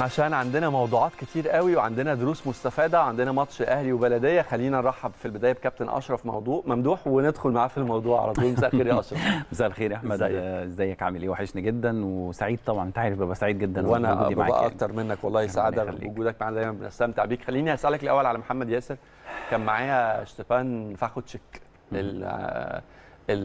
عشان عندنا موضوعات كتير قوي وعندنا دروس مستفاده عندنا ماتش اهلي وبلديه خلينا نرحب في البدايه بكابتن اشرف موضوع ممدوح وندخل معاه في الموضوع على طول مساء الخير يا اشرف مساء الخير يا احمد ازيك عامل ايه وحشني جدا وسعيد طبعا انت عارف ببقى سعيد جدا وانا ببقى يعني. اكتر منك والله سعاده بوجودك معانا دايما بنستمتع بيك خليني اسالك الاول على محمد ياسر كان معايا شتيفان فاخوتشيك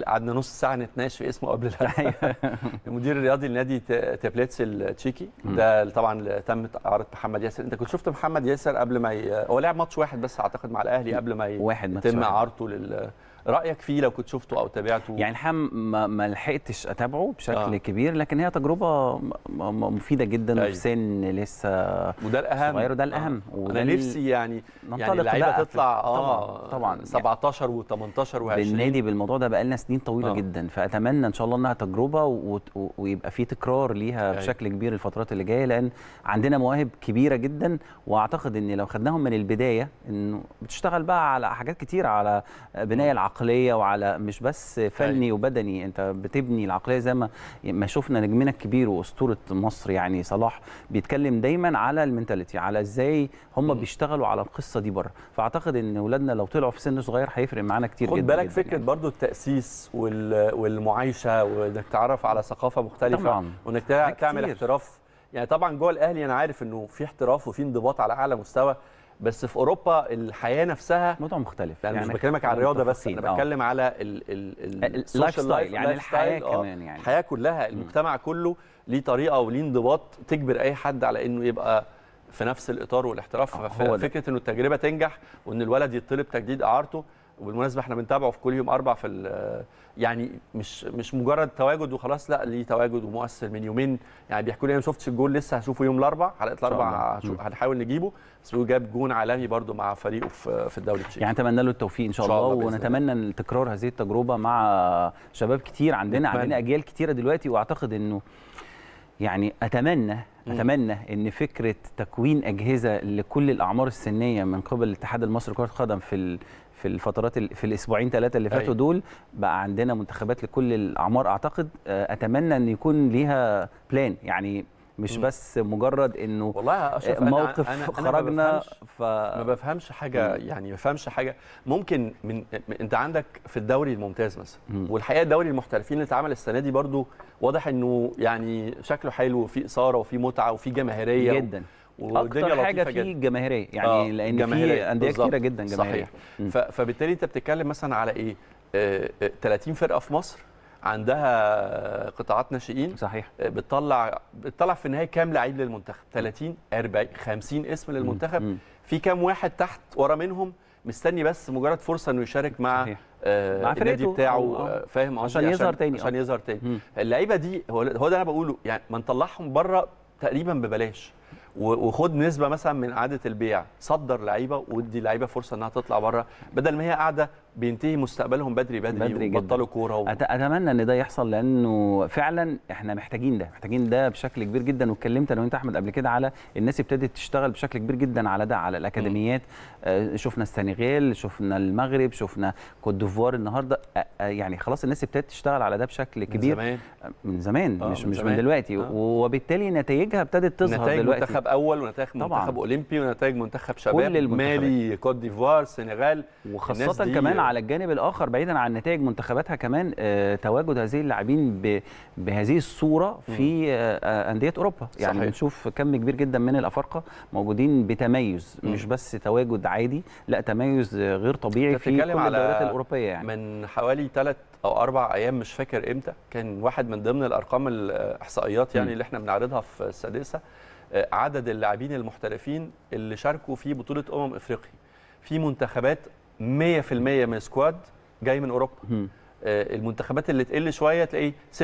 قعدنا نص ساعه نتناقش في اسمه قبل الحلقه أيوه. المدير الرياضي لنادي تابلتس التشيكي ده طبعا تم اعاره محمد ياسر انت كنت شفت محمد ياسر قبل ما ي... هو لعب ماتش واحد بس اعتقد مع الاهلي قبل ما ي... واحد يتم اعارته لل رايك فيه لو كنت شفته او تابعته يعني الحقيقه ما, ما لحقتش اتابعه بشكل آه. كبير لكن هي تجربه مفيده جدا أيوه. في سن لسه وده الاهم صغير وده الاهم آه. وده انا نفسي يعني يعني اللعيبه تطلع اه طبعا 17 و18 و20 بالنادي بالموضوع ده بقى لنا سنين طويله آه. جدا فاتمنى ان شاء الله انها تجربه و... و... ويبقى في تكرار ليها أي. أيوة. بشكل كبير الفترات اللي جايه لان عندنا مواهب كبيره جدا واعتقد ان لو خدناهم من البدايه انه بتشتغل بقى على حاجات كتير على بناء آه. العقل عقليه وعلى مش بس فني أيوة. وبدني انت بتبني العقليه زي ما ما شفنا نجمنا الكبير واسطوره مصر يعني صلاح بيتكلم دايما على المنتاليتي على ازاي هم بيشتغلوا على القصه دي بره فاعتقد ان اولادنا لو طلعوا في سن صغير هيفرق معانا كتير خد جدا خد بالك جداً فكره يعني. برضو التاسيس والمعايشه وانك تعرف على ثقافه مختلفه طبعاً. وانك تعمل احتراف يعني طبعا جوه الاهلي انا عارف انه في احتراف وفي انضباط على اعلى مستوى بس في اوروبا الحياه نفسها موضوع مختلف يعني, مش بكلمك على الرياضه بس انا آه. بتكلم على اللايف ستايل يعني الحياه آه، كمان يعني الحياه كلها المجتمع كله ليه طريقه وليه انضباط تجبر اي حد على انه يبقى في نفس الاطار والاحتراف آه، ففكره انه التجربه تنجح وان الولد يطلب تجديد اعارته وبالمناسبه احنا بنتابعه في كل يوم اربع في يعني مش مش مجرد تواجد وخلاص لا ليه تواجد ومؤثر من يومين يعني بيحكوا لي انا ما شفتش الجول لسه هشوفه يوم الاربع حلقه الاربع هنحاول نجيبه بس هو جاب جون عالمي برده مع فريقه في في الدوري التشيكي يعني نتمنى له التوفيق ان شاء, الله, الله ونتمنى تكرار هذه التجربه مع شباب كتير عندنا متمنى. عندنا اجيال كتيره دلوقتي واعتقد انه يعني اتمنى اتمنى ان فكره تكوين اجهزه لكل الاعمار السنيه من قبل الاتحاد المصري لكره القدم في في الفترات في الاسبوعين ثلاثه اللي فاتوا أيوة. دول بقى عندنا منتخبات لكل الاعمار اعتقد آه، اتمنى ان يكون ليها بلان يعني مش م. بس مجرد انه والله أشوف آه، موقف أنا أنا خرجنا أنا ما ف ما بفهمش حاجه م. يعني ما بفهمش حاجه ممكن من انت عندك في الدوري الممتاز مثلا والحقيقه دوري المحترفين اللي اتعمل السنه دي برضو واضح انه يعني شكله حلو وفي اثاره وفي متعه وفي جماهيريه جدا والدنيا اكتر حاجه فيه جماهيريه يعني آه لان في انديه كتيره جدا جماهيريه صحيح فبالتالي انت بتتكلم مثلا على ايه 30 آه، آه، فرقه في مصر عندها قطاعات ناشئين صحيح آه، بتطلع بتطلع في النهايه كام لعيب للمنتخب 30 40 50 اسم للمنتخب مم. في كام واحد تحت ورا منهم مستني بس مجرد فرصه انه يشارك مع صحيح. آه مع النادي بتاعه أو فاهم عشان يظهر تاني عشان يظهر تاني اللعيبه دي هو هو ده انا بقوله يعني ما نطلعهم بره تقريبا ببلاش وخد نسبه مثلا من اعاده البيع صدر لعيبه وادي لعيبه فرصه انها تطلع بره بدل ما هي قاعده بينتهي مستقبلهم بدري بدري, بدري وبطلوا كوره و... اتمنى ان ده يحصل لانه فعلا احنا محتاجين ده محتاجين ده بشكل كبير جدا واتكلمت انا وانت احمد قبل كده على الناس ابتدت تشتغل بشكل كبير جدا على ده على الاكاديميات آه شفنا السنغال شفنا المغرب شفنا كوت ديفوار النهارده آه, آه، يعني خلاص الناس ابتدت تشتغل على ده بشكل كبير من زمان آه، من زمان آه مش من مش زمان. من دلوقتي آه. وبالتالي نتائجها ابتدت تظهر نتائج دلوقتي نتائج منتخب اول ونتائج منتخب اولمبي ونتائج منتخب شباب مالي كوت ديفوار السنغال وخاصه كمان على الجانب الاخر بعيدا عن نتائج منتخباتها كمان آه، تواجد هذه اللاعبين بهذه الصوره في آه، آه، انديه اوروبا يعني صحيح. بنشوف كم كبير جدا من الافارقه موجودين بتميز مش بس تواجد عادي لا تميز غير طبيعي في كل الدوريات الاوروبيه يعني من حوالي ثلاث او اربع ايام مش فاكر امتى كان واحد من ضمن الارقام الاحصائيات يعني م. اللي احنا بنعرضها في السادسه عدد اللاعبين المحترفين اللي شاركوا في بطوله امم افريقيا في منتخبات 100% من سكواد جاي من اوروبا آه، المنتخبات اللي تقل شويه تلاقيه 96%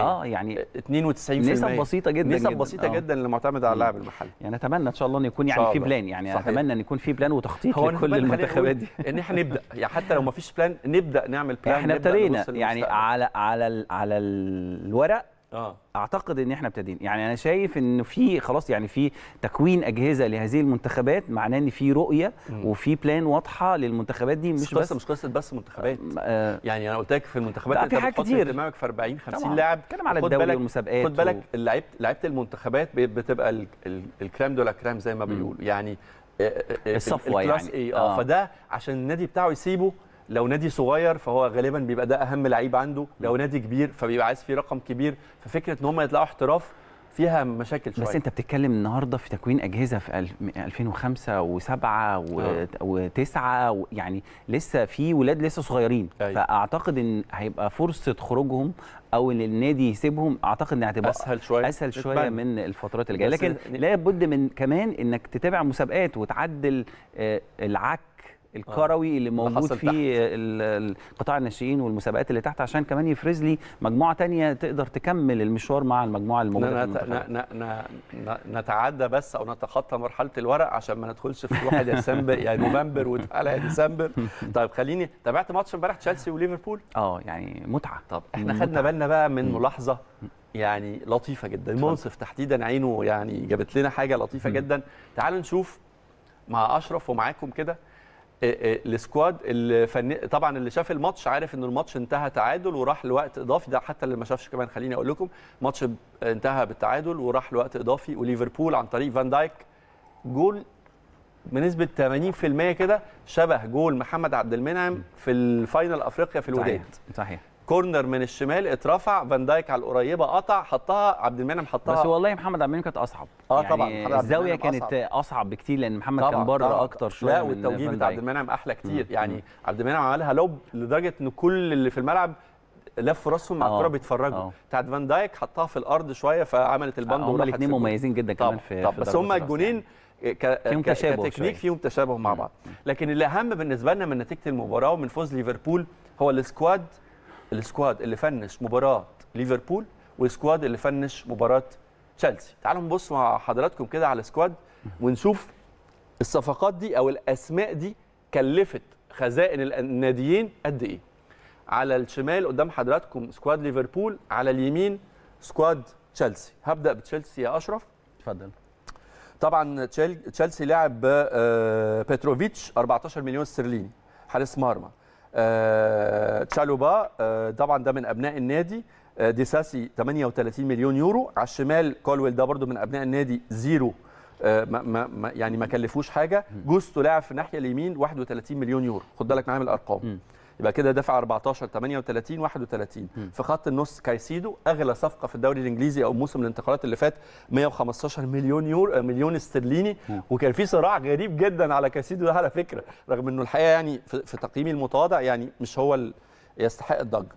اه يعني 92% نسب بسيطه جدا نسب بسيطه آه. جدا اللي معتمده على اللاعب المحلي يعني اتمنى ان شاء الله ان يكون يعني في بلان يعني صحيح. اتمنى ان يكون في بلان وتخطيط لكل المنتخبات دي ان احنا نبدا يعني حتى لو ما فيش بلان نبدا نعمل بلان احنا ابتدينا يعني على على على الورق اه اعتقد ان احنا ابتدينا يعني انا شايف انه في خلاص يعني في تكوين اجهزه لهذه المنتخبات معناه ان في رؤيه وفي بلان واضحه للمنتخبات دي مش بس مش قصه بس منتخبات آه،, آه يعني انا قلت لك في المنتخبات انت في حاجات كتير دماغك في 40 50 لاعب اتكلم على الدوري والمسابقات خد بالك و... لعيبه لعيبه المنتخبات بتبقى ال... ال... الكرام دول كرام زي ما بيقولوا يعني آه، آه، الصفوه يعني إيه، اه فده عشان النادي بتاعه يسيبه لو نادي صغير فهو غالبا بيبقى ده اهم لعيب عنده لو نادي كبير فبيبقى عايز فيه رقم كبير ففكره ان هم يطلعوا احتراف فيها مشاكل شويه بس انت بتتكلم النهارده في تكوين اجهزه في 2005 و7 و9 يعني لسه في ولاد لسه صغيرين أيوة. فاعتقد ان هيبقى فرصه خروجهم او ان النادي يسيبهم اعتقد انها هتبقى اسهل شويه اسهل شويه من الفترات اللي جايه لكن لابد من كمان انك تتابع مسابقات وتعدل آه، العك الكروي اللي آه. موجود في قطاع الناشئين والمسابقات اللي تحت عشان كمان يفرز لي مجموعه تانية تقدر تكمل المشوار مع المجموعه الموجوده نتعدى بس او نتخطى مرحله الورق عشان ما ندخلش في 1 ديسمبر يعني نوفمبر وتعالى ديسمبر طيب خليني تابعت ماتش امبارح تشيلسي وليفربول اه يعني متعه طب يعني احنا خدنا بالنا بقى من ملاحظه يعني لطيفه جدا المنصف تحديدا عينه يعني جابت لنا حاجه لطيفه جدا تعالوا نشوف مع اشرف ومعاكم كده آه، آه، السكواد الفني طبعا اللي شاف الماتش عارف ان الماتش انتهى تعادل وراح لوقت اضافي ده حتى اللي ما شافش كمان خليني اقول لكم ماتش انتهى بالتعادل وراح لوقت اضافي وليفربول عن طريق فان دايك جول بنسبه 80% كده شبه جول محمد عبد المنعم في الفاينل افريقيا في الوداد صحيح, صحيح. كورنر من الشمال اترفع فان دايك على القريبه قطع حطها عبد المنعم حطها بس والله محمد عبد المنعم كانت اصعب اه يعني طبعا الزاويه كانت اصعب, أصعب بكتير لان محمد طبعًا كان بره اكتر شويه لا والتوجيه بتاع عبد المنعم احلى كتير يعني مم. يعني عبد المنعم عملها لوب لدرجه ان كل اللي في الملعب لف راسهم مع الكوره آه، بيتفرجوا آه. بتاعت فان دايك حطها في الارض شويه فعملت آه، البند هم الاثنين مميزين جدا كمان في طب بس هم الجونين يعني. فيهم تشابه كتكنيك فيهم تشابه مع بعض لكن الاهم بالنسبه لنا من نتيجه المباراه ومن فوز ليفربول هو السكواد السكواد اللي فنش مباراه ليفربول والسكواد اللي فنش مباراه تشيلسي تعالوا نبص مع حضراتكم كده على السكواد ونشوف الصفقات دي او الاسماء دي كلفت خزائن الناديين قد ايه على الشمال قدام حضراتكم سكواد ليفربول على اليمين سكواد تشيلسي هبدا بتشيلسي يا اشرف اتفضل طبعا تشيلسي لعب آه، بيتروفيتش 14 مليون استرليني حارس مرمى آه، تشالوبا آه، طبعا ده من ابناء النادي آه، ديساسي 38 مليون يورو على الشمال كولويل ده برده من ابناء النادي زيرو ما ما يعني ما كلفوش حاجه جوستو لاعب في الناحيه اليمين 31 مليون يورو خد بالك معايا من الارقام يبقى كده دافع 14 38 31 مم. في خط النص كايسيدو اغلى صفقه في الدوري الانجليزي او موسم الانتقالات اللي فات 115 مليون يورو آه، مليون استرليني مم. وكان في صراع غريب جدا على كايسيدو ده على فكره رغم انه الحقيقه يعني في تقييمي المتواضع يعني مش هو اللي يستحق الضجه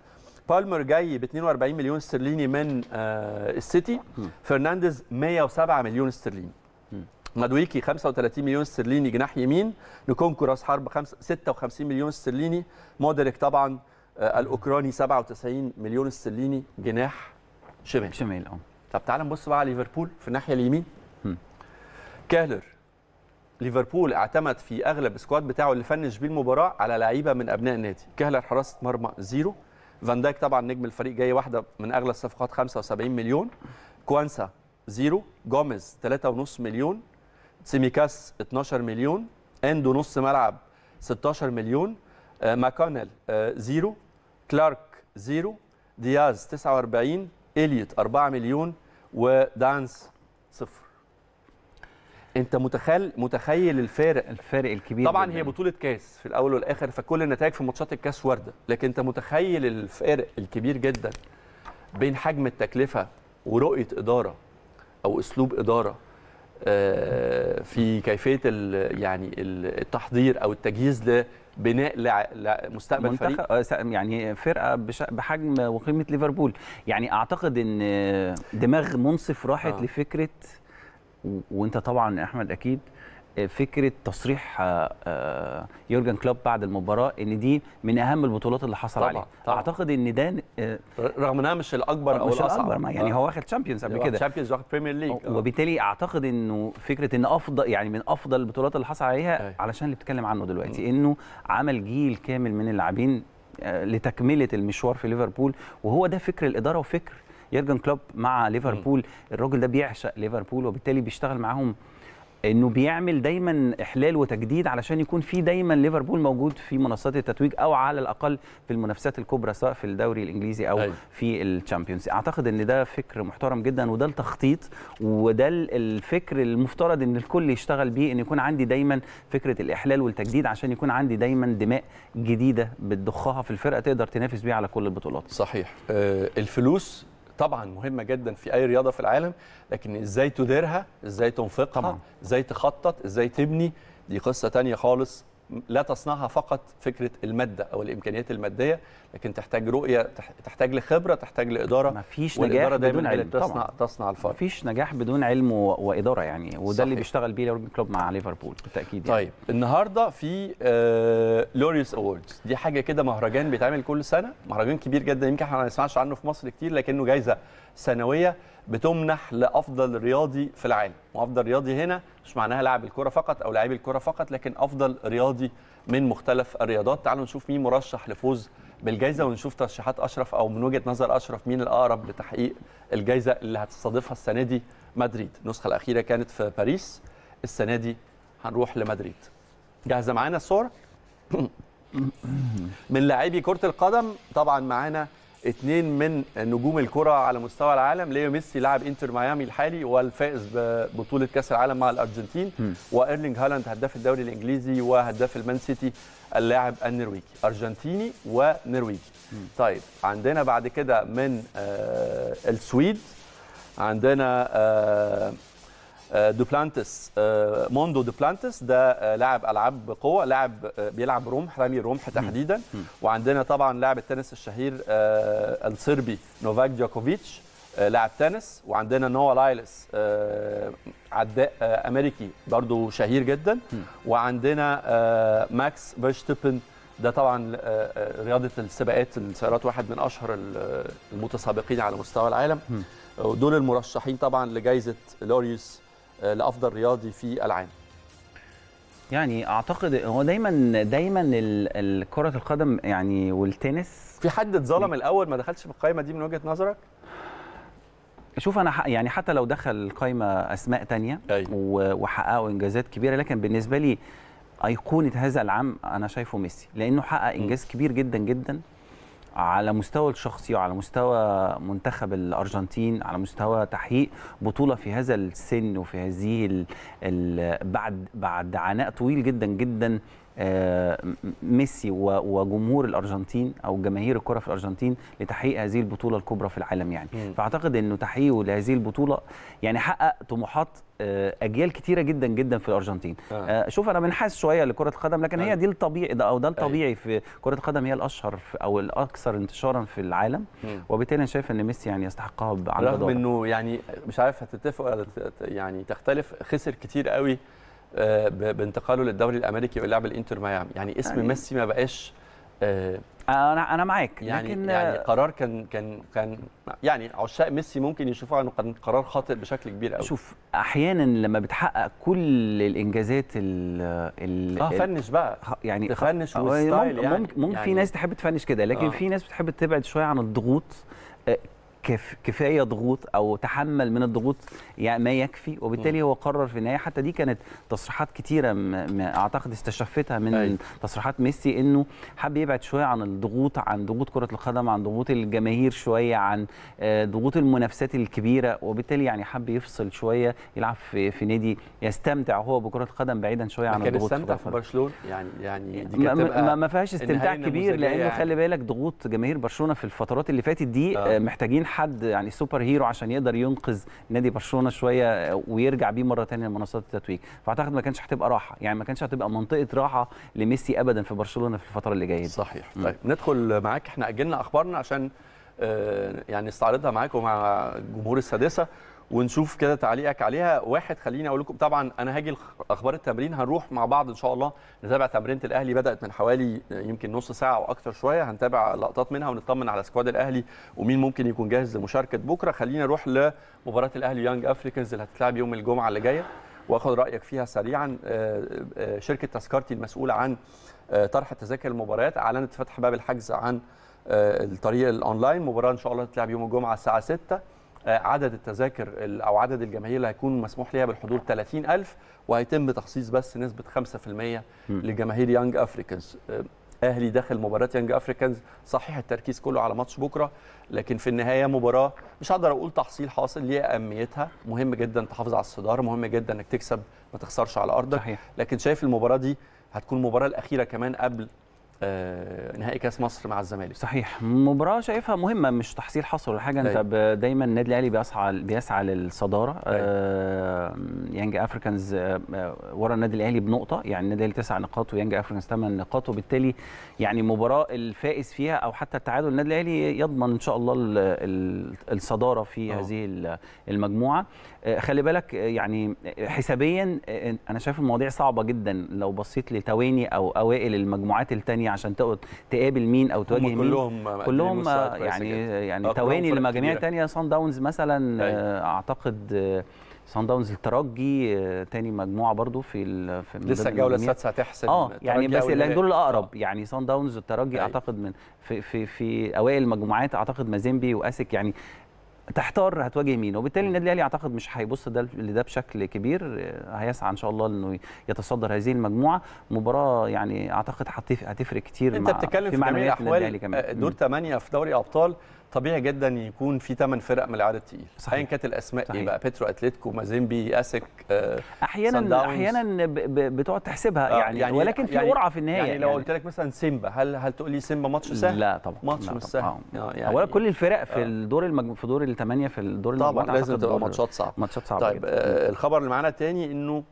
بالمر جاي ب 42 مليون استرليني من آه السيتي فرنانديز 107 مليون استرليني مدويكي 35 مليون استرليني جناح يمين نكونكو راس حرب 56 مليون استرليني مودريك طبعا آه، الاوكراني 97 مليون استرليني جناح شمال شمال اه طب تعال نبص بقى على ليفربول في الناحيه اليمين كاهلر ليفربول اعتمد في اغلب السكواد بتاعه اللي فنش بيه المباراه على لعيبه من ابناء النادي كاهلر حراسه مرمى زيرو فان دايك طبعا نجم الفريق جاي واحده من اغلى الصفقات 75 مليون كوانسا زيرو جوميز 3.5 مليون سيميكاس 12 مليون اندو نص ملعب 16 مليون آه، ماكونيل آه، زيرو كلارك زيرو دياز 49 اليوت 4 مليون ودانس صفر انت متخيل متخيل الفارق الفارق الكبير طبعا هي بطوله كاس في الاول والاخر فكل النتائج في ماتشات الكاس وارده لكن انت متخيل الفارق الكبير جدا بين حجم التكلفه ورؤيه اداره او اسلوب اداره آه، في كيفيه يعني التحضير او التجهيز بناء مستقبل منتخب فريق آه، يعني فرقه بحجم وقيمه ليفربول يعني اعتقد ان دماغ منصف راحت آه. لفكره وانت طبعا احمد اكيد فكره تصريح آه، آه، يورجن كلوب بعد المباراه ان دي من اهم البطولات اللي حصل طبعا عليها طبعا. اعتقد ان ده آه، رغم انها مش الاكبر او مش الاصعب الأكبر ما يعني هو واخد تشامبيونز قبل كده تشامبيونز واخد بريمير ليج وبالتالي اعتقد انه فكره ان افضل يعني من افضل البطولات اللي حصل عليها أي. علشان اللي بتكلم عنه دلوقتي م. انه عمل جيل كامل من اللاعبين لتكمله المشوار في ليفربول وهو ده فكر الاداره وفكر يورجن كلوب مع ليفربول الراجل ده بيعشق ليفربول وبالتالي بيشتغل معاهم انه بيعمل دايما احلال وتجديد علشان يكون في دايما ليفربول موجود في منصات التتويج او على الاقل في المنافسات الكبرى سواء في الدوري الانجليزي او أي. أيوه. في الشامبيونز اعتقد ان ده فكر محترم جدا وده التخطيط وده الفكر المفترض ان الكل يشتغل بيه ان يكون عندي دايما فكره الاحلال والتجديد عشان يكون عندي دايما دماء جديده بتضخها في الفرقه تقدر تنافس بيها على كل البطولات صحيح آه، الفلوس طبعا مهمه جدا في اي رياضه في العالم لكن ازاي تديرها ازاي تنفقها ازاي تخطط ازاي تبني دي قصه تانية خالص لا تصنعها فقط فكره الماده او الامكانيات الماديه لكن تحتاج رؤيه تحتاج لخبره تحتاج لاداره فيش نجاح بدون علم تصنع تصنع الفرق مفيش نجاح بدون علم واداره يعني وده صحيح. اللي بيشتغل بيه يورجن كلوب مع ليفربول بالتاكيد يعني. طيب النهارده في آه لوريوس اووردز دي حاجه كده مهرجان بيتعمل كل سنه مهرجان كبير جدا يمكن احنا ما نسمعش عنه في مصر كتير لكنه جايزه سنويه بتمنح لافضل رياضي في العالم وافضل رياضي هنا مش معناها لاعب الكره فقط او لاعبي الكره فقط لكن افضل رياضي من مختلف الرياضات تعالوا نشوف مين مرشح لفوز بالجائزه ونشوف ترشيحات اشرف او من وجهه نظر اشرف مين الاقرب لتحقيق الجائزه اللي هتستضيفها السنه دي مدريد النسخه الاخيره كانت في باريس السنه دي هنروح لمدريد جاهزه معانا الصوره من لاعبي كره القدم طبعا معانا اثنين من نجوم الكره على مستوى العالم ليو ميسي لاعب انتر ميامي الحالي والفائز ببطوله كاس العالم مع الارجنتين وايرلينج هالاند هداف الدوري الانجليزي وهداف المان سيتي اللاعب النرويجي ارجنتيني ونرويجي طيب عندنا بعد كده من آه، السويد عندنا آه، آه، دوبلانتس آه، موندو دوبلانتس ده آه، لاعب العاب قوه لاعب بيلعب رمح رامي رمح تحديدا وعندنا طبعا لاعب التنس الشهير الصربي نوفاك جاكوفيتش لاعب تنس وعندنا نوا لايلس عداء امريكي برضو شهير جدا وعندنا ماكس فيرشتبن ده طبعا رياضه السباقات السيارات واحد من اشهر المتسابقين على مستوى العالم دول المرشحين طبعا لجائزه لوريوس آه، لافضل رياضي في العام يعني اعتقد هو دايما دايما كره القدم يعني والتنس في حد اتظلم الاول ما دخلش في القائمه دي من وجهه نظرك شوف انا يعني حتى لو دخل القائمه اسماء تانية أيوة. وحققوا انجازات كبيره لكن بالنسبه لي ايقونه هذا العام انا شايفه ميسي لانه حقق انجاز كبير جدا جدا على مستوى الشخصي وعلى مستوى منتخب الارجنتين على مستوى تحقيق بطوله في هذا السن وفي هذه الـ بعد بعد عناء طويل جدا جدا آه، ميسي وجمهور الارجنتين او جماهير الكره في الارجنتين لتحقيق هذه البطوله الكبرى في العالم يعني مم. فاعتقد انه تحقيقه لهذه البطوله يعني حقق طموحات آه، اجيال كثيره جدا جدا في الارجنتين آه. آه، شوف انا منحاز شويه لكره القدم لكن آه. هي دي الطبيعي ده او ده أيوه. الطبيعي آه. في كره القدم هي الاشهر او الاكثر انتشارا في العالم وبالتالي انا شايف ان ميسي يعني يستحقها عن رغم انه يعني مش عارف هتتفق يعني تختلف خسر كثير قوي آه، بانتقاله للدوري الامريكي ولعب الانتر ميامي يعني اسم يعني ميسي ما بقاش آه، انا انا معاك يعني لكن يعني آه، قرار كان كان كان يعني عشاق ميسي ممكن يشوفوا انه كان قرار خاطئ بشكل كبير قوي شوف احيانا لما بتحقق كل الانجازات ال اه فنش بقى يعني تفنش وستايل ممكن يعني ممكن, ممكن يعني في ناس تحب تفنش كده لكن آه. في ناس بتحب تبعد شويه عن الضغوط كف كفايه ضغوط او تحمل من الضغوط يعني ما يكفي وبالتالي هو قرر في النهايه حتى دي كانت تصريحات كتيره اعتقد استشفتها من أي. أيوة. تصريحات ميسي انه حب يبعد شويه عن الضغوط عن ضغوط كره القدم عن ضغوط الجماهير شويه عن آه، ضغوط المنافسات الكبيره وبالتالي يعني حب يفصل شويه يلعب في, في نادي يستمتع هو بكره القدم بعيدا شويه عن الضغوط كان في برشلونه يعني يعني دي كانت ما, ما فيهاش استمتاع كبير لانه يعني. خلي بالك ضغوط جماهير برشلونه في الفترات اللي فاتت دي آه. آه، محتاجين حد يعني سوبر هيرو عشان يقدر ينقذ نادي برشلونه شويه ويرجع بيه مره ثانيه لمنصات التتويج فاعتقد ما كانش هتبقى راحه يعني ما كانش هتبقى منطقه راحه لميسي ابدا في برشلونه في الفتره اللي جايه صحيح طيب ندخل معاك احنا اجلنا اخبارنا عشان آه، يعني استعرضها معاك ومع جمهور السادسه ونشوف كده تعليقك عليها واحد خليني اقول لكم طبعا انا هاجي اخبار التمرين هنروح مع بعض ان شاء الله نتابع تمرينه الاهلي بدات من حوالي يمكن نص ساعه او اكثر شويه هنتابع لقطات منها ونطمن على سكواد الاهلي ومين ممكن يكون جاهز لمشاركه بكره خلينا نروح لمباراه الاهلي يانج افريكانز اللي هتتلعب يوم الجمعه اللي جايه واخد رايك فيها سريعا آه، آه، شركه تذكرتي المسؤوله عن آه، طرح تذاكر المباريات اعلنت فتح باب الحجز عن الطريق الاونلاين مباراه ان شاء الله تتلعب يوم الجمعه الساعه 6 آه، عدد التذاكر او عدد الجماهير اللي هيكون مسموح ليها بالحضور 30000 وهيتم تخصيص بس نسبه 5% لجماهير يانج افريكانز آه، اهلي داخل مباراه يانج افريكانز صحيح التركيز كله على ماتش بكره لكن في النهايه مباراه مش هقدر اقول تحصيل حاصل ليها اهميتها مهم جدا تحافظ على الصداره مهم جدا انك تكسب ما تخسرش على ارضك صحيح. لكن شايف المباراه دي هتكون المباراه الاخيره كمان قبل آه، نهائي كاس مصر مع الزمالك صحيح مباراه شايفها مهمه مش تحصيل حصر ولا حاجه انت أيوة. دايما النادي الاهلي بيسعى بيسعى للصداره آه، أيوة. يانج افريكانز آه، ورا النادي الاهلي بنقطه يعني النادي الاهلي تسع نقاط ويانج افريكانز ثمان نقاط وبالتالي يعني مباراه الفائز فيها او حتى التعادل النادي الاهلي يضمن ان شاء الله الصداره في هذه المجموعه آه، خلي بالك آه، يعني آه، حسابيا انا شايف المواضيع صعبه جدا لو بصيت لتواني او اوائل المجموعات الثانيه عشان تقعد تقابل مين او تواجه مين كلهم كلهم يعني يعني تواني لمجاميع ثانيه صن داونز مثلا أي. أيوه. اعتقد صن داونز الترجي تاني مجموعه برضو في ال... في لسه الجوله السادسه هتحسم اه يعني بس دول الاقرب يعني صن داونز والترجي اعتقد من في في في اوائل المجموعات اعتقد مازيمبي واسك يعني تحتار هتواجه مين وبالتالي النادي الاهلي اعتقد مش هيبص ده لده بشكل كبير آه، هيسعى ان شاء الله انه يتصدر هذه المجموعه مباراه يعني اعتقد هتفرق كتير انت بتتكلم في, في جميع الاحوال آه، دور 8 في دوري ابطال طبيعي جدا يكون في ثمان فرق من العدد الثقيل ايا كانت الاسماء إيه صحيح. ايه بقى بترو اتلتيكو مازيمبي اسك آه احيانا احيانا بتقعد تحسبها آه يعني, يعني ولكن في يعني قرعه في النهايه يعني, يعني لو قلت لك مثلا سيمبا هل هل تقول لي سيمبا ماتش سهل لا طبعا ماتش مش سهل آه. يعني اولا كل الفرق في آه. الدور المجمو... في دور الثمانيه في الدور طبعا لازم تبقى ماتشات صعبه ماتشات صعبه طيب آه الخبر اللي معانا تاني انه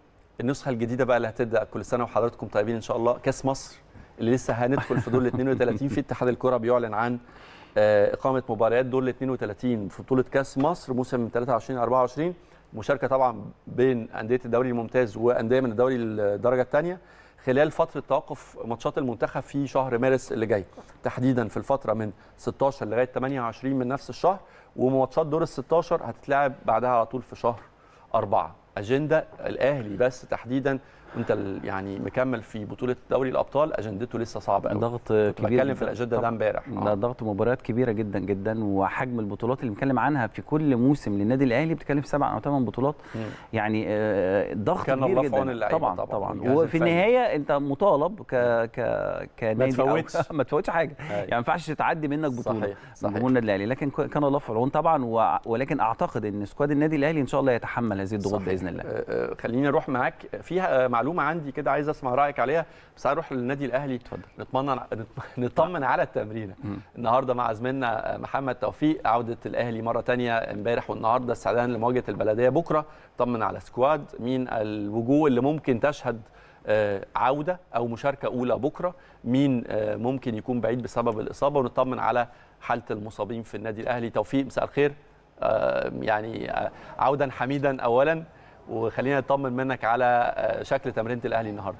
النسخه الجديده بقى اللي هتبدا كل سنه وحضراتكم طيبين ان شاء الله كاس مصر اللي لسه هندخل في دور ال 32 في اتحاد الكره بيعلن عن آه، اقامه مباريات دور ال 32 في بطوله كاس مصر موسم 23 24 مشاركه طبعا بين انديه الدوري الممتاز وانديه من الدوري الدرجه الثانيه خلال فتره توقف ماتشات المنتخب في شهر مارس اللي جاي تحديدا في الفتره من 16 لغايه 28 من نفس الشهر وماتشات دور ال 16 هتتلعب بعدها على طول في شهر أربعة أجندة الأهلي بس تحديدا وانت يعني مكمل في بطوله دوري الابطال اجندته لسه صعبه قوي ضغط كبير بتكلم في الاجنده ده امبارح ده آه. ضغط مباريات كبيره جدا جدا وحجم البطولات اللي بنتكلم عنها في كل موسم للنادي الاهلي بتتكلم في سبع او ثمان بطولات مم. يعني آه، آه، ضغط كان كبير جدا طبعا طبعا, طبعا. يعني وفي النهايه انت مطالب ك ك كنادي ما تفوتش ما تفوتش حاجه هاي. يعني ما ينفعش تعدي منك بطوله صحيح صحيح النادي الاهلي لكن كان الله في العون طبعا و... ولكن اعتقد ان سكواد النادي الاهلي ان شاء الله يتحمل هذه الضغوط باذن الله خليني اروح معاك فيها مع معلومه عندي كده عايز اسمع رايك عليها بس هروح للنادي الاهلي اتفضل نطمن نطمن على التمرين النهارده مع زميلنا آه، محمد توفيق عوده الاهلي مره ثانيه امبارح والنهارده استعدادا لمواجهه البلديه بكره طمن على سكواد مين الوجوه اللي ممكن تشهد آه، عوده او مشاركه اولى بكره مين آه، ممكن يكون بعيد بسبب الاصابه ونطمن على حاله المصابين في النادي الاهلي توفيق مساء الخير يعني عودا حميدا اولا وخلينا نطمن منك على آه، شكل تمرينه الاهلي النهارده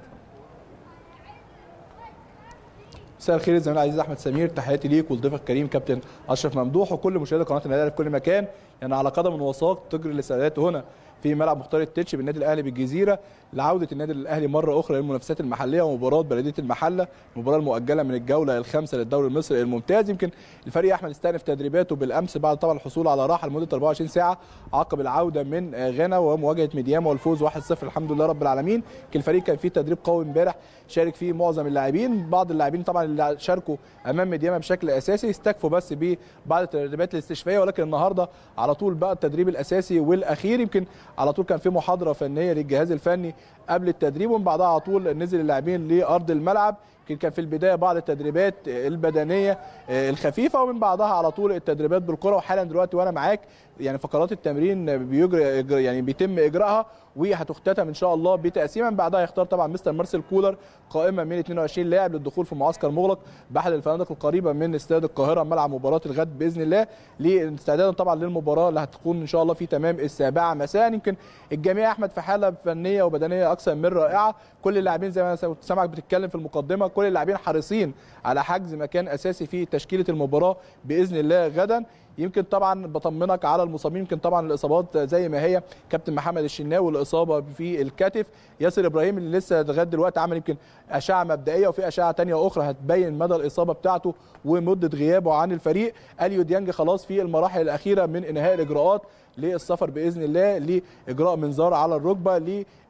مساء الخير الزميل العزيز احمد سمير تحياتي ليك ولضيفك الكريم كابتن اشرف ممدوح وكل مشاهدي قناه الاهلي في كل مكان يعني على قدم وساق تجري الاستعدادات هنا في ملعب مختار التتش بالنادي الاهلي بالجزيره لعوده النادي الاهلي مره اخرى للمنافسات المحليه ومباراه بلديه المحله المباراه المؤجله من الجوله الخامسه للدوري المصري الممتاز يمكن الفريق احمد استأنف تدريباته بالامس بعد طبعا الحصول على راحه لمده 24 ساعه عقب العوده من غانا ومواجهه ميدياما والفوز 1-0 الحمد لله رب العالمين كان الفريق كان فيه تدريب قوي امبارح شارك فيه معظم اللاعبين بعض اللاعبين طبعا اللي شاركوا امام ميدياما بشكل اساسي استكفوا بس ببعض التدريبات الاستشفائيه ولكن النهارده على طول بقى التدريب الاساسي والاخير يمكن على طول كان في محاضره فنيه للجهاز الفني قبل التدريب ومن بعدها على طول نزل اللاعبين لارض الملعب يمكن كان في البدايه بعض التدريبات البدنيه آه، الخفيفه ومن بعدها على طول التدريبات بالكره وحالا دلوقتي وانا معاك يعني فقرات التمرين بيجري يعني بيتم اجراءها وهتختتم ان شاء الله بتقسيما بعدها يختار طبعا مستر مارسيل كولر قائمه من 22 لاعب للدخول في معسكر مغلق باحد الفنادق القريبه من استاد القاهره ملعب مباراه الغد باذن الله لاستعدادا طبعا للمباراه اللي هتكون ان شاء الله في تمام السابعه مساء يمكن الجميع احمد في حاله فنيه وبدنيه اكثر من رائعه كل اللاعبين زي ما انا سامعك بتتكلم في المقدمه كل اللاعبين حريصين على حجز مكان اساسي في تشكيله المباراه باذن الله غدا يمكن طبعا بطمنك على المصابين يمكن طبعا الاصابات زي ما هي كابتن محمد الشناوي الاصابه في الكتف ياسر ابراهيم اللي لسه لغايه دلوقتي عمل يمكن اشعه مبدئيه وفي اشعه ثانيه اخرى هتبين مدى الاصابه بتاعته ومده غيابه عن الفريق اليو ديانج خلاص في المراحل الاخيره من انهاء الاجراءات للسفر باذن الله لاجراء منظار على الركبه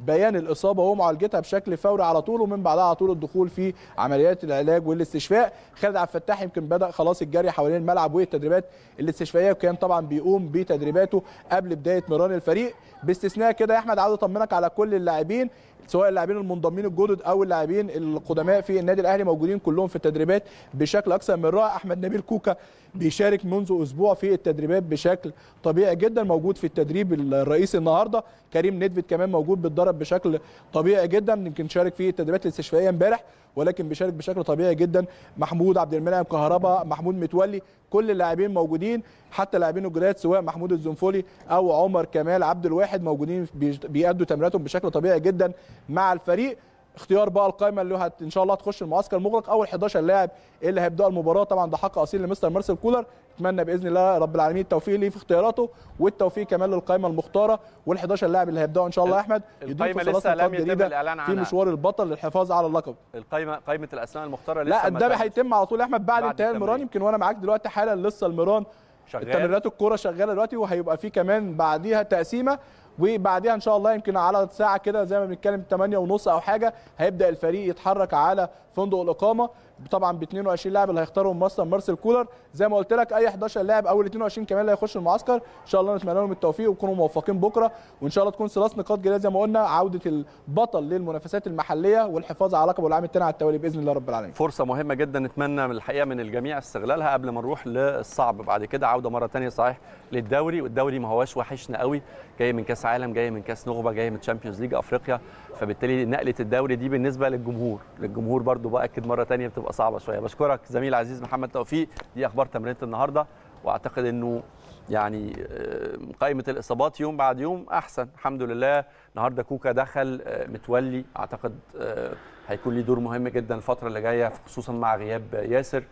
لبيان الاصابه ومعالجتها بشكل فوري على طول ومن بعدها على طول الدخول في عمليات العلاج والاستشفاء خالد عبد الفتاح يمكن بدا خلاص الجري حوالين الملعب والتدريبات الاستشفائيه وكان طبعا بيقوم بتدريباته قبل بدايه مران الفريق باستثناء كده يا احمد عاوز اطمنك على كل اللاعبين سواء اللاعبين المنضمين الجدد او اللاعبين القدماء في النادي الاهلي موجودين كلهم في التدريبات بشكل اكثر من رائع احمد نبيل كوكا بيشارك منذ اسبوع في التدريبات بشكل طبيعي جدا موجود في التدريب الرئيسي النهارده كريم ندفد كمان موجود بيتدرب بشكل طبيعي جدا يمكن شارك في التدريبات الاستشفائيه امبارح ولكن بيشارك بشكل طبيعي جدا محمود عبد المنعم كهربا محمود متولي كل اللاعبين موجودين حتى لاعبين الجداد سواء محمود الزنفولي او عمر كمال عبد الواحد موجودين بيأدوا تمريراتهم بشكل طبيعي جدا مع الفريق اختيار بقى القائمه اللي هت ان شاء الله هتخش المعسكر المغلق اول 11 لاعب اللي هيبداوا المباراه طبعا ده حق اصيل لمستر مارسيل كولر اتمنى باذن الله رب العالمين التوفيق ليه في اختياراته والتوفيق كمان للقائمه المختاره وال11 لاعب اللي هيبداوا ان شاء الله يا احمد القائمه لسه لم يتم الاعلان عنها في مشوار البطل للحفاظ على اللقب القائمه قائمه الاسماء المختاره لسه لا ده هيتم على طول يا احمد بعد, بعد انتهاء المران يمكن وانا معاك دلوقتي حالا لسه المران شغال التمريرات الكوره شغاله دلوقتي وهيبقى في كمان بعديها تقسيمه وبعديها ان شاء الله يمكن على ساعه كده زي ما بنتكلم 8 ونص او حاجه هيبدا الفريق يتحرك على فندق الاقامه طبعا ب 22 لاعب اللي هيختارهم مصر مارسيل كولر زي ما قلت لك اي 11 لاعب اول 22 كمان اللي هيخش المعسكر ان شاء الله نتمنى لهم التوفيق ويكونوا موفقين بكره وان شاء الله تكون ثلاث نقاط جديده زي ما قلنا عوده البطل للمنافسات المحليه والحفاظ على لقبه العام الثاني على التوالي باذن الله رب العالمين فرصه مهمه جدا نتمنى من الحقيقه من الجميع استغلالها قبل ما نروح للصعب بعد كده عوده مره ثانيه صحيح للدوري والدوري ما هواش وحشنا قوي جاي من كاس عالم جاي من كاس نخبه جاي من تشامبيونز ليج افريقيا فبالتالي نقله الدوري دي بالنسبه للجمهور للجمهور برده باكد مره ثانيه بتبقى هتبقى صعبه شويه بشكرك زميل العزيز محمد توفيق دي اخبار تمرينه النهارده واعتقد انه يعني آه، قائمه الاصابات يوم بعد يوم احسن الحمد لله النهارده كوكا دخل آه، متولي اعتقد آه، هيكون ليه دور مهم جدا الفتره اللي جايه خصوصا مع غياب ياسر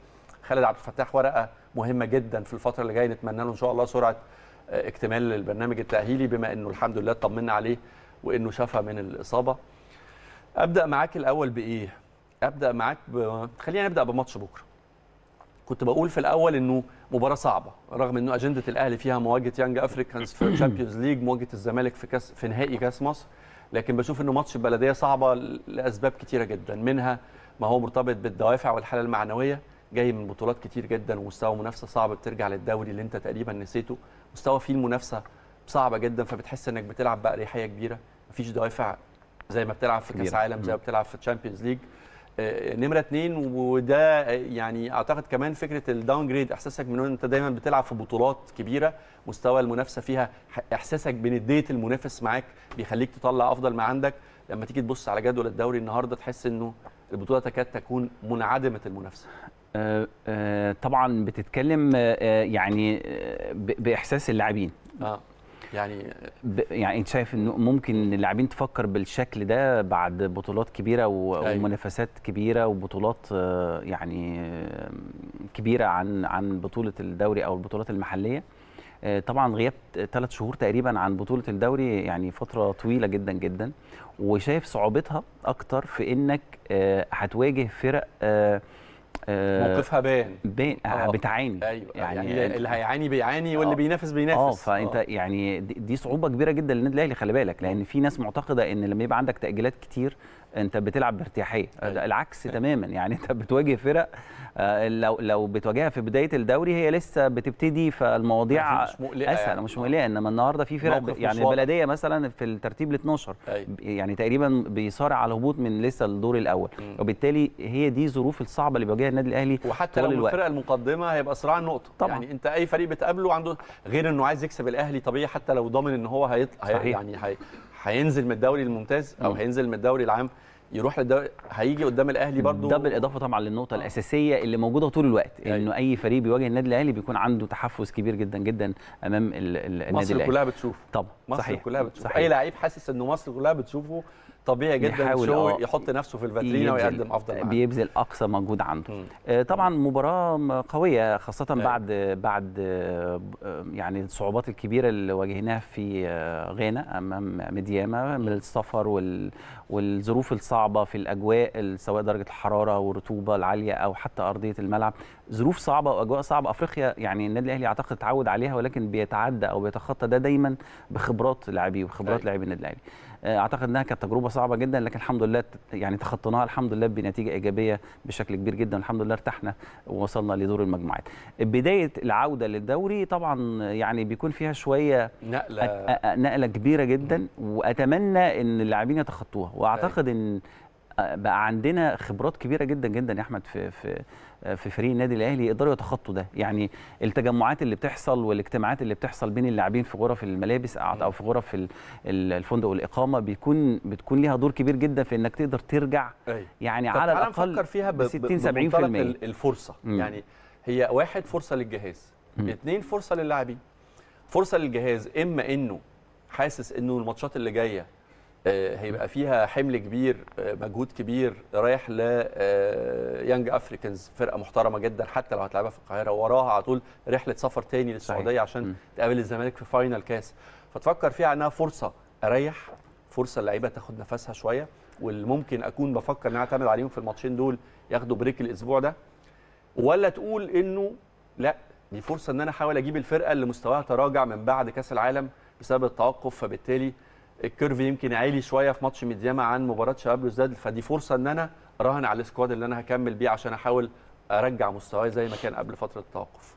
خالد عبد الفتاح ورقه مهمه جدا في الفتره اللي جايه نتمنى له ان شاء الله سرعه اكتمال البرنامج التاهيلي بما انه الحمد لله اطمنا عليه وانه شفى من الاصابه ابدا معاك الاول بايه ابدا معاك ب... خلينا نبدا بماتش بكره كنت بقول في الاول انه مباراه صعبه رغم انه اجنده الاهلي فيها مواجهه يانج افريكانز في الشامبيونز ليج مواجهه الزمالك في كاس في نهائي كاس مصر لكن بشوف انه ماتش البلديه صعبه لاسباب كتيره جدا منها ما هو مرتبط بالدوافع والحاله المعنويه جاي من بطولات كتير جدا ومستوى منافسه صعب بترجع للدوري اللي انت تقريبا نسيته مستوى فيه المنافسه صعبه جدا فبتحس انك بتلعب باريحيه كبيره مفيش دوافع زي ما بتلعب في كاس عالم زي ما بتلعب في تشامبيونز ليج نمره اتنين وده يعني اعتقد كمان فكره الداون جريد احساسك من انت دايما بتلعب في بطولات كبيره مستوى المنافسه فيها احساسك بنديه المنافس معاك بيخليك تطلع افضل ما عندك لما تيجي تبص على جدول الدوري النهارده تحس انه البطوله تكاد تكون منعدمه المنافسه آه، آه، طبعا بتتكلم آه، يعني باحساس اللاعبين آه. يعني يعني انت شايف انه ممكن اللاعبين تفكر بالشكل ده بعد بطولات كبيره و... أيوة. ومنافسات كبيره وبطولات يعني كبيره عن عن بطوله الدوري او البطولات المحليه آه، طبعا غياب ثلاث شهور تقريبا عن بطوله الدوري يعني فتره طويله جدا جدا وشايف صعوبتها اكتر في انك آه، هتواجه فرق آه، آه، موقفها باين باين آه، آه. بتعاني أيوة. يعني, يعني اللي هيعاني بيعاني واللي بينافس بينافس اه فانت أوه. يعني دي صعوبه كبيره جدا للنادي الاهلي خلي بالك لان في ناس معتقده ان لما يبقى عندك تاجيلات كتير انت بتلعب بارتياحيه أيوة. العكس أيوة. تماما يعني انت بتواجه فرق آه، لو لو بتواجهها في بدايه الدوري هي لسه بتبتدي فالمواضيع مش اسهل يعني. مش مقلقه انما النهارده في فرق يعني البلديه مثلا في الترتيب ال 12 أيوة. يعني تقريبا بيصارع على الهبوط من لسه الدور الاول وبالتالي هي دي الظروف الصعبه اللي بيواجهها النادي الاهلي وحتى لو الفرق المقدمه هيبقى صراع النقطه طبعا. يعني انت اي فريق بتقابله عنده غير انه عايز يكسب الاهلي طبيعي حتى لو ضامن ان هو هيطلع يعني هي هينزل من الدوري الممتاز او هينزل من الدوري العام يروح للدوري هيجي قدام الاهلي برضو ده بالاضافه طبعا للنقطه آه. الاساسيه اللي موجوده طول الوقت يعني. انه اي فريق بيواجه النادي الاهلي بيكون عنده تحفز كبير جدا جدا امام النادي الاهلي مصر كلها بتشوف طبعا مصر صحيح. كلها بتشوف صحيح. اي لعيب حاسس انه مصر كلها بتشوفه طبيعي جدا شو آه، يحط نفسه في الفاترينا ويقدم افضل عمل آه، بيبذل اقصى مجهود عنده آه، طبعا مباراه قويه خاصه أيوة. بعد بعد يعني الصعوبات الكبيره اللي واجهناها في غانا امام مدياما من السفر وال والظروف الصعبه في الاجواء سواء درجه الحراره والرطوبه العاليه او حتى ارضيه الملعب ظروف صعبه واجواء صعبه افريقيا يعني النادي الاهلي اعتقد تعود عليها ولكن بيتعدى او بيتخطى ده دا دايما بخبرات لاعبيه وخبرات أيوة. لاعبي النادي الاهلي آه، اعتقد انها كانت تجربه صعبه جدا لكن الحمد لله يعني تخطيناها الحمد لله بنتيجه ايجابيه بشكل كبير جدا الحمد لله ارتحنا ووصلنا لدور المجموعات بدايه العوده للدوري طبعا يعني بيكون فيها شويه نقله نقله كبيره جدا واتمنى ان اللاعبين يتخطوها واعتقد ان بقى عندنا خبرات كبيره جدا جدا يا احمد في في في فريق النادي الاهلي يقدروا يتخطوا ده يعني التجمعات اللي بتحصل والاجتماعات اللي بتحصل بين اللاعبين في غرف الملابس او في غرف الفندق والاقامه بيكون بتكون ليها دور كبير جدا في انك تقدر ترجع يعني على الاقل نفكر فيها ب 60 70% الفرصه مم. يعني هي واحد فرصه للجهاز مم. اتنين فرصه للاعبين فرصه للجهاز اما انه حاسس انه الماتشات اللي جايه آه، هيبقى فيها حمل كبير آه، مجهود كبير رايح ل يانج آه، افريكانز فرقه محترمه جدا حتى لو هتلعبها في القاهره وراها على طول رحله سفر تاني للسعوديه عشان تقابل الزمالك في فاينل كاس فتفكر فيها انها فرصه اريح فرصه اللعيبه تاخد نفسها شويه واللي ممكن اكون بفكر ان اعتمد عليهم في الماتشين دول ياخدوا بريك الاسبوع ده ولا تقول انه لا دي فرصه ان انا احاول اجيب الفرقه اللي مستواها تراجع من بعد كاس العالم بسبب التوقف فبالتالي الكيرف يمكن عالي شويه في ماتش ميدياما عن مباراه شباب بلوزداد فدي فرصه ان انا راهن على السكواد اللي انا هكمل بيه عشان احاول ارجع مستواي زي ما كان قبل فتره التوقف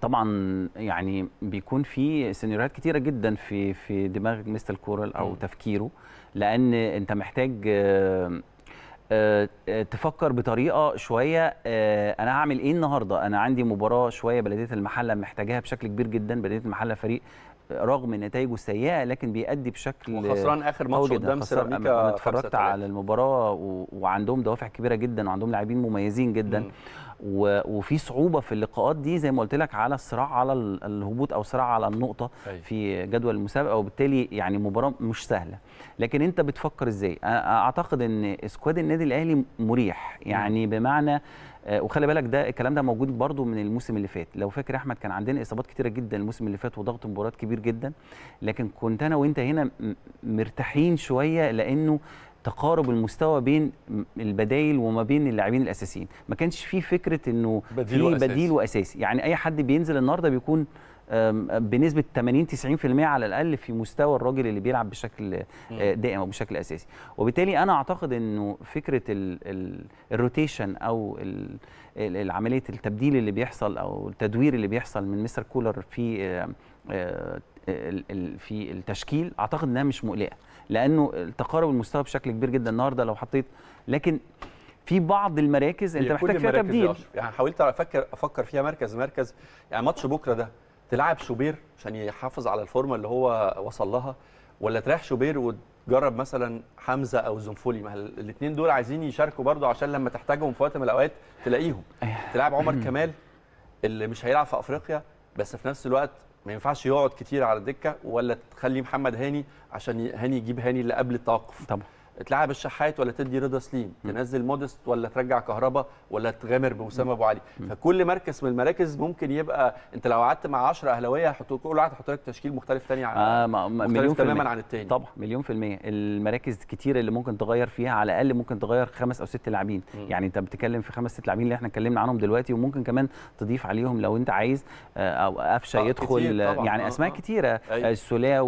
طبعا يعني بيكون في سيناريوهات كتيره جدا في في دماغ مستر كورال او م. تفكيره لان انت محتاج آه، آه، تفكر بطريقه شويه آه، انا هعمل ايه النهارده انا عندي مباراه شويه بلديه المحله محتاجاها بشكل كبير جدا بلديه المحله فريق رغم نتائجه السيئه لكن بيأدي بشكل وخسران اخر ماتش قدام سيراميكا اتفرجت على المباراه وعندهم دوافع كبيره جدا وعندهم لاعبين مميزين جدا مم. وفي صعوبه في اللقاءات دي زي ما قلت لك على الصراع على الهبوط او صراع على النقطه أيوة. في جدول المسابقه وبالتالي يعني مباراه مش سهله لكن انت بتفكر ازاي اعتقد ان سكواد النادي الاهلي مريح يعني بمعنى آه، وخلي بالك ده الكلام ده موجود برده من الموسم اللي فات لو فاكر احمد كان عندنا اصابات كتيره جدا الموسم اللي فات وضغط مباريات كبير جدا لكن كنت انا وانت هنا مرتاحين شويه لانه تقارب المستوى بين البدايل وما بين اللاعبين الاساسيين ما كانش في فكره انه بديل, وأساس. بديل واساسي يعني اي حد بينزل النهارده بيكون بنسبه 80 90% على الاقل في مستوى الراجل اللي بيلعب بشكل آه، دائم او بشكل اساسي وبالتالي انا اعتقد انه فكره الروتيشن او عمليه التبديل اللي بيحصل او التدوير اللي بيحصل من مستر كولر في آه، في التشكيل اعتقد انها مش مقلقه لانه تقارب المستوى بشكل كبير جدا النهارده لو حطيت لكن في بعض المراكز انت محتاج فيها تبديل يعني حاولت افكر افكر فيها مركز مركز يعني ماتش بكره ده تلعب شوبير عشان يحافظ على الفورمه اللي هو وصل لها ولا تريح شوبير وتجرب مثلا حمزه او زنفولي ما الاثنين دول عايزين يشاركوا برضو عشان لما تحتاجهم في وقت من الاوقات تلاقيهم أيوة. تلعب عمر كمال اللي مش هيلعب في افريقيا بس في نفس الوقت ما ينفعش يقعد كتير على الدكه ولا تخلي محمد هاني عشان هاني يجيب هاني اللي قبل التوقف طبعا تلعب الشحات ولا تدي رضا سليم تنزل مودست ولا ترجع كهربا ولا تغامر بوسام ابو علي فكل مركز من المراكز ممكن يبقى انت لو قعدت مع 10 اهلاويه هيحطوا كل واحد هيحط لك تشكيل مختلف ثاني عن آه مختلف تماما عن الثاني طبعا مليون في الميه المراكز كتير اللي ممكن تغير فيها على الاقل ممكن تغير خمس او ست لاعبين يعني انت بتتكلم في خمس ست لاعبين اللي احنا اتكلمنا عنهم دلوقتي وممكن كمان تضيف عليهم لو انت عايز آه، او قفشه آه، يدخل يعني آه، اسماء كتيره أيوة. السوليه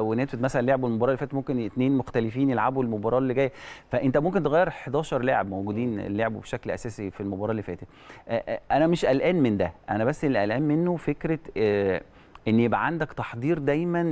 ونتفت مثلا لعبوا المباراه اللي فاتت ممكن اثنين مختلفين يلعبوا المباراه المباراه اللي جايه فانت ممكن تغير 11 لاعب موجودين لعبوا بشكل اساسي في المباراه اللي فاتت انا مش قلقان من ده انا بس اللي قلقان منه فكره آه، ان يبقى عندك تحضير دايما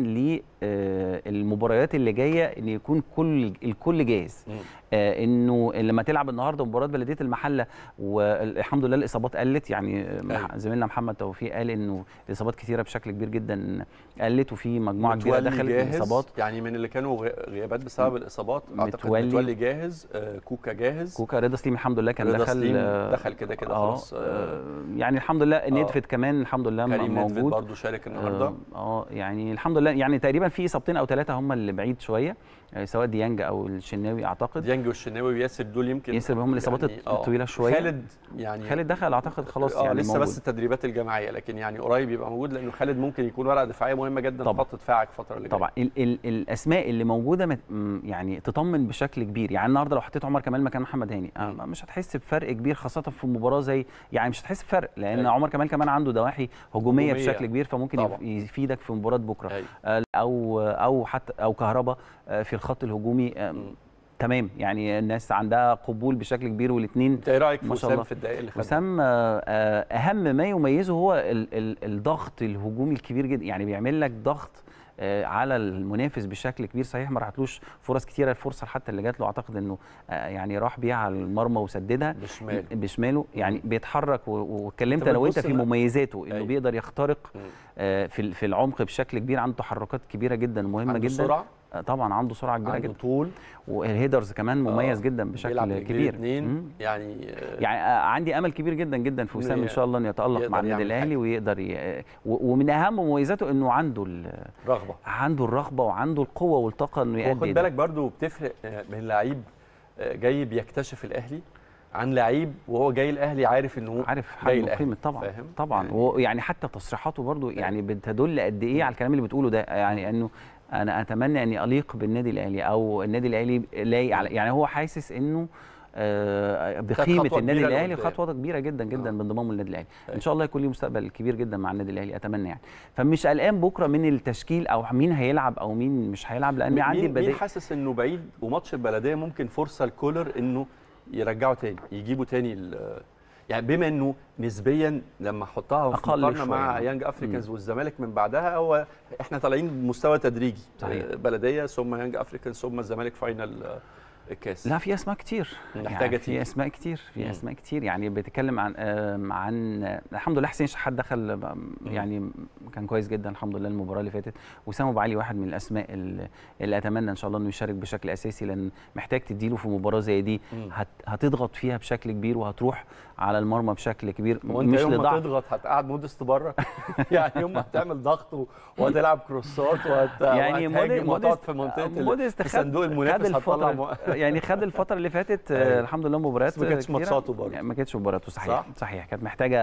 آه، المباريات اللي جايه ان يكون كل الكل جاهز آه، انه لما تلعب النهارده مباراه بلديه المحله والحمد لله الاصابات قلت يعني أيوه. زميلنا محمد توفيق قال انه الاصابات كثيره بشكل كبير جدا قلت وفي مجموعه كبيره دخلت الاصابات يعني من اللي كانوا غيابات بسبب الاصابات اعتقد متولي, متولي جاهز آه، كوكا جاهز كوكا رضا سليم الحمد لله كان دخل دخل كده كده آه خلاص آه يعني الحمد لله آه ندفت كمان الحمد لله كريم موجود برضه شارك النهارده اه يعني الحمد لله يعني تقريبا في سبطين او ثلاثه هم اللي بعيد شويه آه، سواء ديانج او الشناوي اعتقد ديانج والشناوي وياسر دول يمكن ياسر هم الاصابات يعني آه، الطويله شويه خالد يعني خالد دخل اعتقد خلاص آه يعني لسه موجود. بس التدريبات الجماعيه لكن يعني قريب يبقى موجود لانه خالد ممكن يكون ورقه دفاعيه مهمه جدا في خط دفاعك الفتره اللي جايه طبعا ال ال الاسماء اللي موجوده يعني تطمن بشكل كبير يعني النهارده لو حطيت عمر كمال مكان محمد هاني آه، مش هتحس بفرق كبير خاصه في مباراه زي يعني مش هتحس بفرق لان أي. أيوة. عمر كمال كمان عنده دواحي هجوميه, هجومية. بشكل كبير فممكن طبعا. يفيدك في مباراه بكره أي. أيوة. او او حتى او كهربا في الخط الهجومي تمام يعني الناس عندها قبول بشكل كبير والاثنين انت ايه رايك في وسام في الدقائق اللي وسام آه، آه، اهم ما يميزه هو ال ال الضغط الهجومي الكبير جدا يعني بيعمل لك ضغط آه، على المنافس بشكل كبير صحيح ما راحتلوش فرص كتيره الفرصه حتى اللي جات له اعتقد انه يعني راح بيها على المرمى وسددها بشماله بشماله يعني بيتحرك واتكلمت انا وانت في مميزاته انه أي. أيوه. بيقدر يخترق في في العمق بشكل كبير عنده تحركات كبيره جدا مهمه عنده جدا سرعة. طبعا عنده سرعه كبيره عنده جدا طول والهيدرز كمان آه. مميز جدا بشكل كبير اتنين يعني يعني آه، عندي امل كبير جدا جدا في وسام ان شاء الله ان يتالق مع النادي الاهلي ويقدر ي... ومن اهم مميزاته انه عنده الرغبه عنده الرغبه وعنده القوه والطاقه انه يأدي خد بالك برده بتفرق من آه، لعيب جاي بيكتشف الاهلي عن لعيب وهو جاي الاهلي عارف انه عارف جاي الاهلي طبعا فاهم؟ طبعا يعني, ويعني حتى تصريحاته برضو يعني بتدل قد ايه على الكلام اللي بتقوله ده يعني انه انا اتمنى اني اليق بالنادي الاهلي او النادي الاهلي لايق على يعني هو حاسس انه آه، بقيمه النادي الاهلي خطوه كبيره جدا جدا آه. بانضمامه للنادي الاهلي طيب. ان شاء الله يكون ليه مستقبل كبير جدا مع النادي الاهلي اتمنى يعني فمش قلقان بكره من التشكيل او مين هيلعب او مين مش هيلعب لان مين عندي بدايه مين حاسس انه بعيد وماتش البلديه ممكن فرصه لكولر انه يرجعه تاني يجيبه تاني يعني بما انه نسبيا لما احطها في مقارنه مع يعني. يانج افريكانز والزمالك من بعدها هو احنا طالعين بمستوى تدريجي صحيح. آه، بلديه ثم يانج افريكانز ثم الزمالك فاينل الكاس لا في اسماء كتير يعني محتاجه يعني في اسماء كتير في اسماء كتير يعني بتتكلم عن عن الحمد لله حسين شحات دخل يعني كان كويس جدا الحمد لله المباراه اللي فاتت وسام ابو علي واحد من الاسماء اللي اتمنى ان شاء الله انه يشارك بشكل اساسي لان محتاج تديله في مباراه زي دي هتضغط فيها بشكل كبير وهتروح على المرمى بشكل كبير مش يوم لضعف تضغط هتقعد مودست بره يعني يوم ما هتعمل ضغط وهتلعب كروسات وهت يعني آه، مودست في منطقه مودست خد الصندوق المنافس هتطلع يعني خد الفتره اللي فاتت أيوه. الحمد لله مباريات ما كانتش ماتشاته برضه يعني ما كانتش مباراته صحيح صح؟ صحيح كانت محتاجه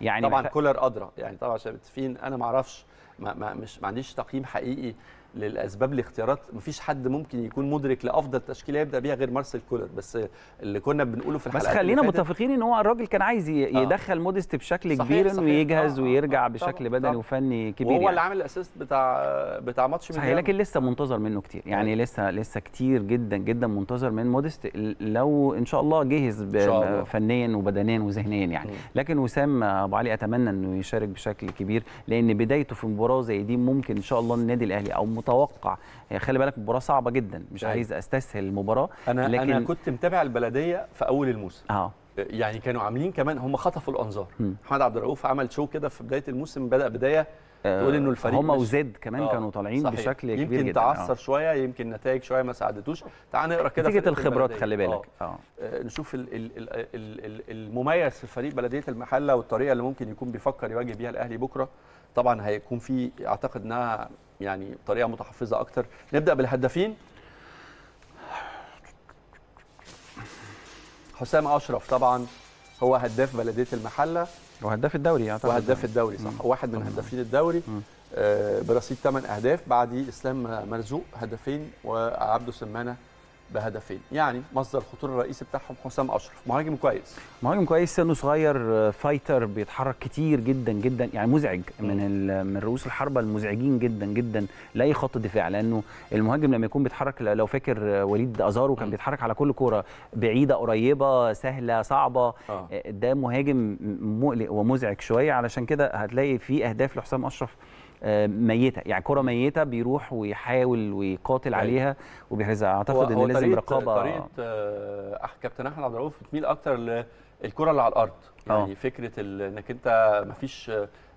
يعني طبعا محتاج... كولر ادرى يعني طبعا عشان متفقين انا معرفش ما اعرفش ما مش ما عنديش تقييم حقيقي للاسباب الاختيارات مفيش حد ممكن يكون مدرك لافضل تشكيله يبدا بيها غير مارسيل كولر بس اللي كنا بنقوله في الحلقه بس خلينا متفقين ان هو الراجل كان عايز آه. يدخل آه. موديست بشكل صحيح كبير انه يجهز آه. آه، ويرجع آه. بشكل طبعا. بدني طبعا. وفني كبير وهو يعني. اللي عامل الاسيست بتاع بتاع ماتش صحيح لكن لسه منتظر منه كتير يعني أيوة. لسه لسه كتير جدا جدا منتظر من موديست لو ان شاء الله جهز شاء الله. فنيا وبدنيا وذهنيا يعني م. لكن وسام ابو علي اتمنى انه يشارك بشكل كبير لان بدايته في مباراه زي دي ممكن ان شاء الله النادي الاهلي او متوقع يعني خلي بالك مباراه صعبه جدا مش أيوه. عايز استسهل المباراه انا لكن... انا كنت متابع البلديه في اول الموسم اه يعني كانوا عاملين كمان هم خطفوا الانظار محمد عبد الرؤوف عمل شو كده في بدايه الموسم بدا بدايه آه، تقول انه الفريق هم وزد كمان آه كانوا طالعين صحيح. بشكل كبير يمكن جدا يمكن آه. تعثر آه. شويه يمكن نتائج شويه ما ساعدتوش تعال نقرا كده نتيجه الخبرات خلي بالك آه. آه. آه، نشوف الـ الـ الـ الـ المميز في فريق بلديه المحله والطريقه اللي ممكن يكون بيفكر يواجه بيها الاهلي بكره طبعا هيكون في اعتقد انها يعني طريقه متحفظه اكتر نبدا بالهدافين حسام اشرف طبعا هو هداف بلديه المحله وهداف الدوري اعتقد وهداف يعني. الدوري صح مم. واحد من هدافين الدوري آه برصيد 8 اهداف بعد اسلام مرزوق هدفين وعبده سمانه بهدفين يعني مصدر الخطوره الرئيسي بتاعهم حسام اشرف مهاجم كويس مهاجم كويس سنه صغير آه، فايتر بيتحرك كتير جدا جدا يعني مزعج من من رؤوس الحربه المزعجين جدا جدا لاي خط دفاع لانه المهاجم لما يكون بيتحرك لو فاكر آه، وليد ازارو كان بيتحرك على كل كوره بعيده قريبه سهله صعبه آه. ده مهاجم مقلق ومزعج شويه علشان كده هتلاقي في اهداف لحسام اشرف ميته يعني كره ميته بيروح ويحاول ويقاتل أيوة. عليها وبيحرزها اعتقد ان لازم رقابه طريقه آه، كابتن احمد عبد الرؤوف بتميل اكتر للكره اللي على الارض آه. يعني أوه. فكره انك انت مفيش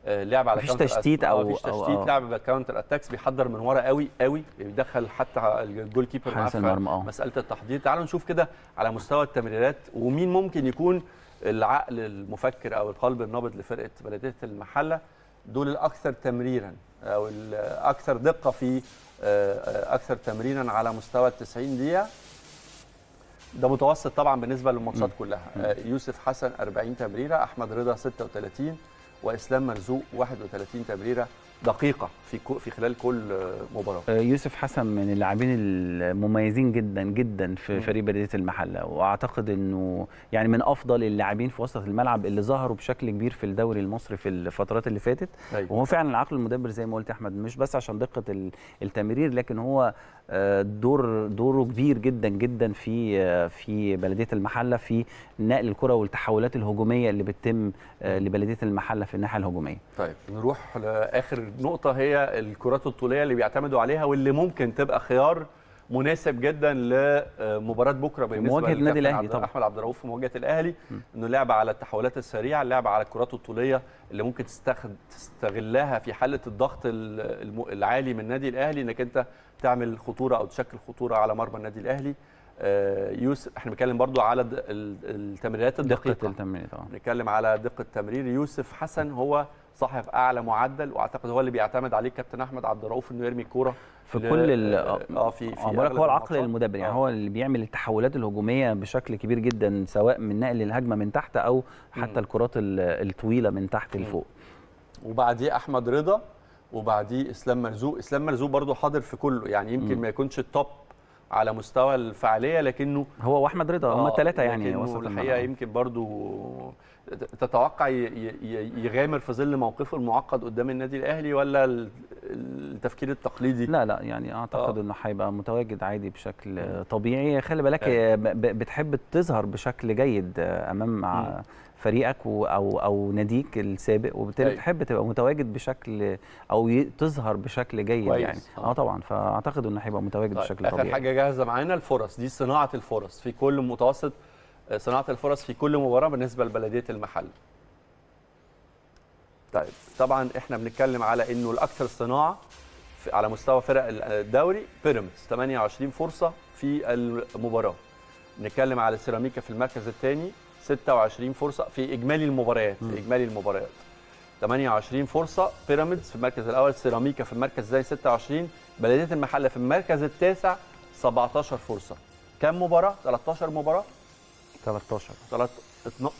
آه، لعب على مفيش تشتيت او مفيش تشتيت أو لعب بالكاونتر اتاكس بيحضر من ورا قوي قوي بيدخل حتى الجول كيبر معاه مساله التحضير تعالوا نشوف كده على مستوى التمريرات ومين ممكن يكون العقل المفكر او القلب النابض لفرقه بلديه المحله دول الاكثر تمريرا او الاكثر دقه في آه، اكثر تمريرا على مستوى ال 90 دقيقه ده متوسط طبعا بالنسبه للماتشات كلها آه، يوسف حسن 40 تمريره احمد رضا 36 واسلام مرزوق 31 تمريره دقيقه في في خلال كل مباراه آه، يوسف حسن من اللاعبين المميزين جدا جدا في فريق بلديه المحله واعتقد انه يعني من افضل اللاعبين في وسط الملعب اللي ظهروا بشكل كبير في الدوري المصري في الفترات اللي فاتت أيوة. وهو فعلا العقل المدبر زي ما قلت احمد مش بس عشان دقه التمرير لكن هو دور دوره كبير جدا جدا في في بلديه المحله في نقل الكره والتحولات الهجوميه اللي بتتم آه، لبلديه المحله في الناحيه الهجوميه. طيب نروح لاخر نقطه هي الكرات الطوليه اللي بيعتمدوا عليها واللي ممكن تبقى خيار مناسب جدا لمباراه بكره بين مواجهه النادي الاهلي طبعا احمد عبد الرؤوف في مواجهه الاهلي انه لعب على التحولات السريعه لعب على الكرات الطوليه اللي ممكن تستغلها في حاله الضغط العالي من النادي الاهلي انك انت تعمل خطوره او تشكل خطوره على مرمى النادي الاهلي آه، يوسف احنا بنتكلم برضو على التمريرات الدقيقه دقه التمرير طبعا بنتكلم على دقه تمرير يوسف حسن هو صاحب اعلى معدل واعتقد هو اللي بيعتمد عليه كابتن احمد عبد الرؤوف انه يرمي الكوره في كل ال اه في آه، في هو العقل المدبر يعني آه. هو اللي بيعمل التحولات الهجوميه بشكل كبير جدا سواء من نقل الهجمه من تحت او حتى م. الكرات الطويله من تحت لفوق وبعديه احمد رضا وبعديه اسلام مرزوق اسلام مرزوق برضو حاضر في كله يعني يمكن م. ما يكونش التوب على مستوى الفعاليه لكنه هو واحمد رضا هم الثلاثه آه، يعني وسط الحقيقه يمكن برضو تتوقع يغامر في ظل موقفه المعقد قدام النادي الاهلي ولا التفكير التقليدي لا لا يعني اعتقد آه. انه هيبقى متواجد عادي بشكل طبيعي خلي بالك بتحب تظهر بشكل جيد امام مع فريقك او او ناديك السابق وبالتالي أيوة. بتحب تبقى متواجد بشكل او تظهر بشكل جيد كويس. يعني اه, طبعا فاعتقد انه هيبقى متواجد طيب. بشكل طبيعي اخر حاجه جاهزه معانا الفرص دي صناعه الفرص في كل متوسط آه، صناعه الفرص في كل مباراه بالنسبه لبلديه المحل طيب طبعا احنا بنتكلم على انه الاكثر صناعه على مستوى فرق الدوري بيراميدز 28 فرصه في المباراه نتكلم على سيراميكا في المركز الثاني 26 فرصه في اجمالي المباريات في اجمالي المباريات 28 فرصه بيراميدز في المركز الاول سيراميكا في المركز الثاني 26 بلديه المحله في المركز التاسع 17 فرصه كم مباراه 13 مباراه 13 13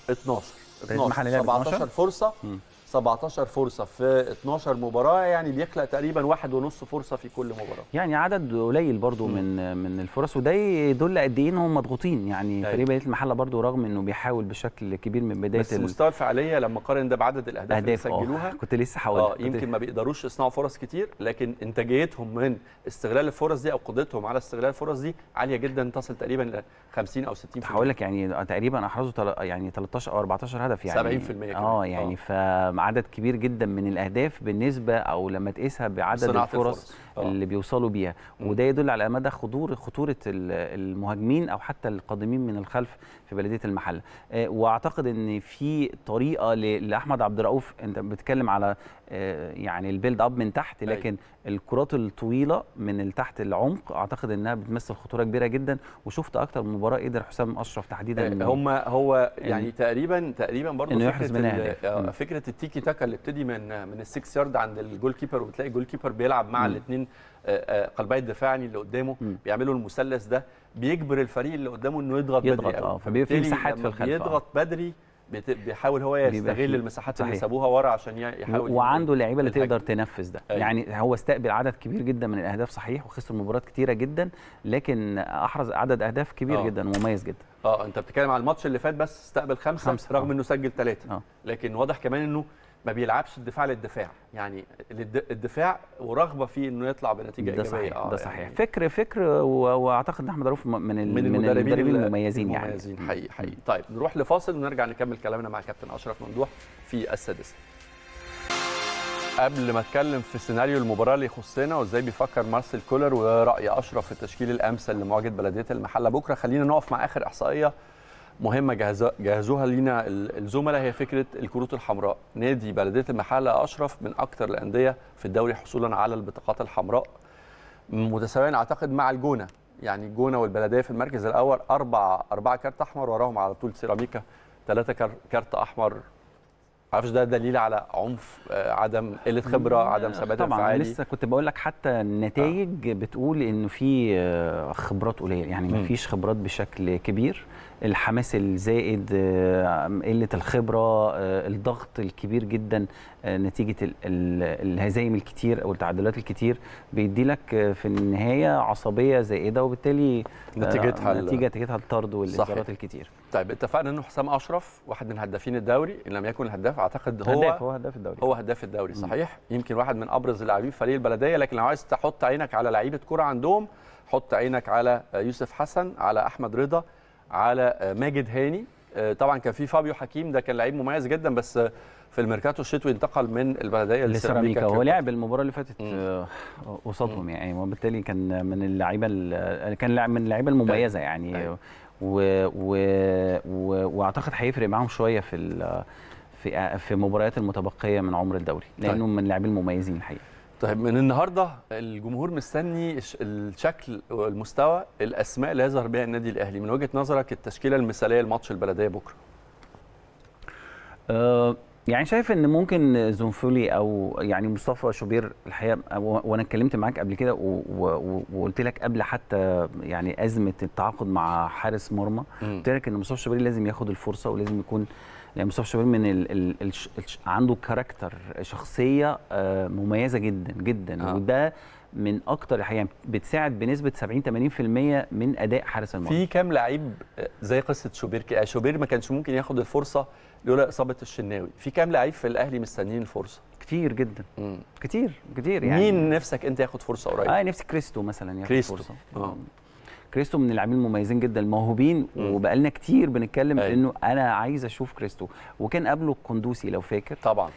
12 12 17 فرصه مم. 17 فرصه في 12 مباراه يعني بيخلق تقريبا واحد ونص فرصه في كل مباراه يعني عدد قليل برضو من من الفرص وده يدل قد ايه ان هم مضغوطين يعني أيوة. فريق بيت المحله برضو رغم انه بيحاول بشكل كبير من بدايه بس مستوى الفعاليه لما قارن ده بعدد الاهداف اللي آه، سجلوها كنت لسه حاول اه يمكن ما بيقدروش يصنعوا فرص كتير لكن انتاجيتهم من استغلال الفرص دي او قدرتهم على استغلال الفرص دي عاليه جدا تصل تقريبا ل 50 او 60% هقول لك يعني تقريبا احرزوا يعني 13 او 14 هدف يعني 70% كمان. اه يعني آه. ف عدد كبير جدا من الاهداف بالنسبه او لما تقيسها بعدد الفرص, الفرص آه. اللي بيوصلوا بيها وده يدل على مدى خطوره خطوره المهاجمين او حتى القادمين من الخلف في بلديه المحله آه، واعتقد ان في طريقه لاحمد عبد الرؤوف انت بتتكلم على آه، يعني البيلد اب من تحت أيوه. لكن الكرات الطويله من تحت العمق اعتقد انها بتمثل خطوره كبيره جدا وشفت اكتر من مباراه قدر حسام اشرف تحديدا هم هو يعني تقريبا تقريبا برضه فكره فكره التيكي تاكا اللي بتدي من من السكس يارد عند الجول كيبر وبتلاقي الجول كيبر بيلعب مع الاثنين آه، آه، قلبي الدفاع اللي قدامه م. بيعملوا المثلث ده بيجبر الفريق اللي قدامه انه يضغط, يضغط بدري اه فبيبقى في مساحات في الخلف آه. يضغط بدري بيحاول هو يستغل المساحات صحيح. اللي سابوها ورا عشان يحاول وعنده لعيبه اللي تقدر تنفذ ده أي. أيوة. يعني هو استقبل عدد كبير جدا من الاهداف صحيح وخسر مباريات كتيره جدا لكن احرز عدد اهداف كبير أوه. جدا ومميز جدا اه انت بتتكلم على الماتش اللي فات بس استقبل خمسه, خمسة. رغم أوه. انه سجل ثلاثه لكن واضح كمان انه ما بيلعبش الدفاع للدفاع يعني الدفاع ورغبه فيه انه يطلع بنتيجه ده صحيح آه ده يعني صحيح يعني فكر فكر واعتقد ان احمد عروف من من المدربين المميزين يعني المميزين حقيقي حقيقي طيب نروح لفاصل ونرجع نكمل كلامنا مع كابتن اشرف ممدوح في السادسه قبل ما اتكلم في سيناريو المباراه اللي يخصنا وازاي بيفكر مارسيل كولر وراي اشرف في التشكيل الامثل لمواجهه بلديه المحله بكره خلينا نقف مع اخر احصائيه مهمه جهزوها لينا الزملاء هي فكره الكروت الحمراء نادي بلديه المحله اشرف من اكثر الانديه في الدوري حصولا على البطاقات الحمراء متساويا اعتقد مع الجونه يعني الجونه والبلديه في المركز الاول اربع أربعة كارت احمر وراهم على طول سيراميكا ثلاثه كارت احمر عارفش ده دليل على عنف آه، عدم قله خبره عدم آه، ثبات انفعالي طبعا لسه كنت بقول لك حتى النتائج آه. بتقول انه في آه، خبرات قليله يعني ما فيش خبرات بشكل كبير الحماس الزائد آه، قله الخبره آه، الضغط الكبير جدا آه، نتيجه الهزايم الكتير او التعادلات الكتير بيدي لك في النهايه عصبيه زائده وبالتالي نتيجتها نتيجتها الطرد والانذارات الكتير طيب اتفقنا انه حسام اشرف واحد من هدافين الدوري ان لم يكن الهداف اعتقد هو هداف هو هداف الدوري هو هداف الدوري صحيح م. يمكن واحد من ابرز لاعبين فريق البلديه لكن لو عايز تحط عينك على لعيبه كوره عندهم حط عينك على يوسف حسن على احمد رضا على ماجد هاني آه، طبعا كان في فابيو حكيم ده كان لعيب مميز جدا بس في الميركاتو الشتوي انتقل من البلديه لسيراميكا هو لعب المباراه اللي فاتت آه، قصادهم يعني وبالتالي كان من اللعيبه كان لاعب من اللعيبه المميزه أيوة. يعني أيوة. و... و... و... واعتقد هيفرق معاهم شويه في في في المباريات المتبقيه من عمر الدوري لانه طيب. من اللاعبين المميزين الحقيقه طيب من النهارده الجمهور مستني الشكل والمستوى الاسماء اللي هيظهر بها النادي الاهلي من وجهه نظرك التشكيله المثاليه لماتش البلديه بكره آه، يعني شايف ان ممكن زونفولي او يعني مصطفى شوبير الحقيقه وانا اتكلمت معاك قبل كده وقلت لك قبل حتى يعني ازمه التعاقد مع حارس مرمى قلت لك ان مصطفى شوبير لازم ياخد الفرصه ولازم يكون يعني مصطفى شوبير من ال ال ال عنده كاركتر شخصيه آه، مميزه جدا جدا آه. وده من اكتر الحقيقه يعني بتساعد بنسبه 70 80% من اداء حارس المرمى في كام لعيب آه، زي قصه شوبير آه، شوبير ما كانش ممكن ياخد الفرصه لولا اصابه الشناوي في كام لعيب في الاهلي مستنيين الفرصه كتير جدا مم. كتير كتير يعني مين نفسك انت ياخد فرصه قريب اه نفسي كريستو مثلا ياخد كريستو. فرصه آه. كريستو من اللاعبين المميزين جدا الموهوبين وبقالنا كتير بنتكلم أي. أيوه. انه انا عايز اشوف كريستو وكان قبله القندوسي لو فاكر طبعا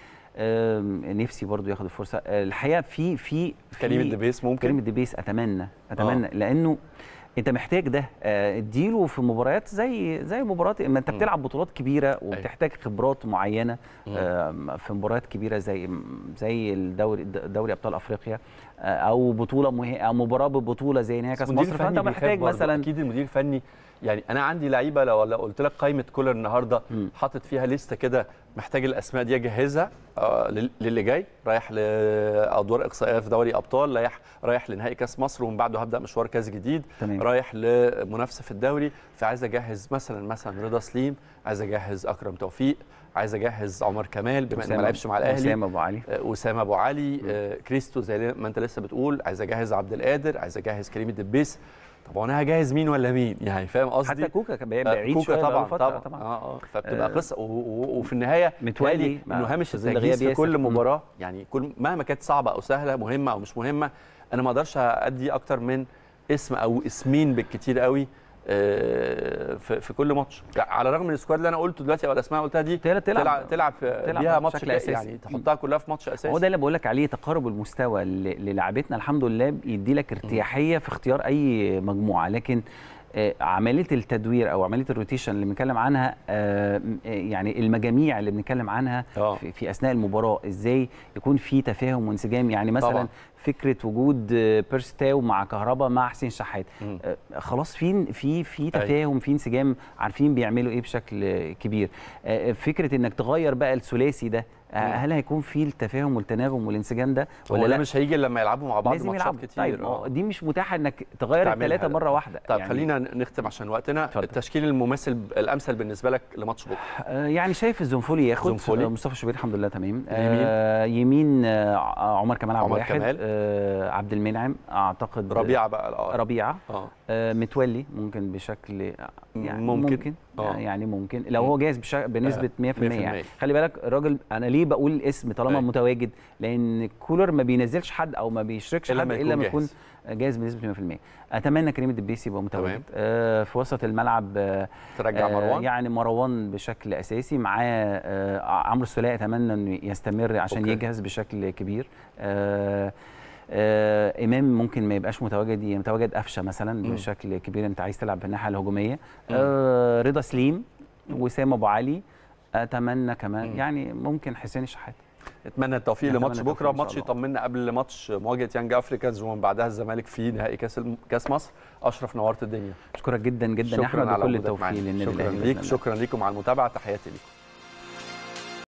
نفسي برضو ياخد الفرصه الحقيقه في في, في كريم الدبيس ممكن كريم الدبيس اتمنى اتمنى آه. لانه انت محتاج ده آه، اديله في مباريات زي زي مباريات ما انت بتلعب بطولات كبيره أيوة. وبتحتاج خبرات معينه في مباريات كبيره زي زي الدوري دوري ابطال افريقيا آه، او بطوله مه... او مباراه ببطوله زي نهائي كاس مصر فانت محتاج مثلا اكيد المدير الفني يعني انا عندي لعيبه لو قلت لك قائمه كولر النهارده حاطط فيها لسته كده محتاج الاسماء دي اجهزها آه، للي جاي رايح لادوار اقصائيه في دوري ابطال رايح رايح لنهائي كاس مصر ومن بعده هبدا مشوار كاس جديد تمام. رايح لمنافسه في الدوري فعايز اجهز مثلا مثلا رضا سليم عايز اجهز اكرم توفيق عايز اجهز عمر كمال بما انه ما لعبش مع الاهلي اسامه ابو علي آه، اسامه ابو علي آه، كريستو زي ما انت لسه بتقول عايز اجهز عبد القادر عايز اجهز كريم الدبيس طب وانا جايز مين ولا مين يعني فاهم قصدي حتى كوكا كان بعيد آه، كوكا طبعا طبعا, طبعا. آه آه. فبتبقى آه قصه وفي النهايه متولي انه هامش التجهيز في كل مباراه يعني كل مهما كانت صعبه او سهله مهمه او مش مهمه انا ما اقدرش ادي اكتر من اسم او اسمين بالكتير قوي آه، في كل ماتش يعني على الرغم من السكواد اللي انا قلته دلوقتي او الاسماء قلتها دي تلعب تلعب, تلعب بيها ماتش اساسي يعني تحطها كلها في ماتش اساسي هو ده اللي بقول لك عليه تقارب المستوى اللي لعبتنا الحمد لله بيدي لك ارتياحيه في اختيار اي مجموعه لكن آه، عمليه التدوير او عمليه الروتيشن اللي بنتكلم عنها آه، يعني المجاميع اللي بنتكلم عنها في اثناء المباراه ازاي يكون في تفاهم وانسجام يعني مثلا طبعا. فكره وجود بيرس آه، تاو مع كهربا مع حسين شحات آه، خلاص في في في أيوة. تفاهم في انسجام عارفين بيعملوا ايه بشكل كبير آه، فكره انك تغير بقى الثلاثي ده هل هيكون في التفاهم والتناغم والانسجام ده ولا لا مش هيجي لما يلعبوا مع بعض ماتشات كتير طيب دي مش متاحه انك تغير الثلاثه مره واحده طيب يعني خلينا نختم عشان وقتنا فضل. التشكيل الممثل الامثل بالنسبه لك لماتش بكره يعني شايف الزنفولي ياخد زنفولي. مصطفى شوبير الحمد لله تمام يمين, آه يمين آه عمر كمال عبد الواحد آه، عبد المنعم اعتقد ربيعه بقى آه. ربيعه آه. آه. متولي ممكن بشكل يعني ممكن, ممكن آه. يعني ممكن لو هو جاهز بنسبه 100%, يعني خلي بالك الراجل انا ليه بقول الاسم طالما أي. أيوة. متواجد لان كولر ما بينزلش حد او ما بيشركش حد الا لما يكون جاهز بنسبه 100% اتمنى كريم الدبيسي يبقى متواجد آه في وسط الملعب آه ترجع مروان يعني مروان بشكل اساسي معاه آه عمرو السلاء اتمنى انه يستمر عشان أوكي. يجهز بشكل كبير آه آه امام ممكن ما يبقاش متواجد متواجد قفشه مثلا بشكل كبير انت عايز تلعب بالناحيه الهجوميه آه رضا سليم وسام ابو علي اتمنى كمان مم. يعني ممكن حسين الشحات اتمنى التوفيق لماتش بكره ماتش يطمنا قبل ماتش مواجهه يانج افريكانز ومن بعدها الزمالك في نهائي كاس كاس مصر اشرف نورت الدنيا اشكرك جدا جدا يا احمد وكل التوفيق للنادي الاهلي شكرا ليك شكرا ليكم على المتابعه تحياتي ليكم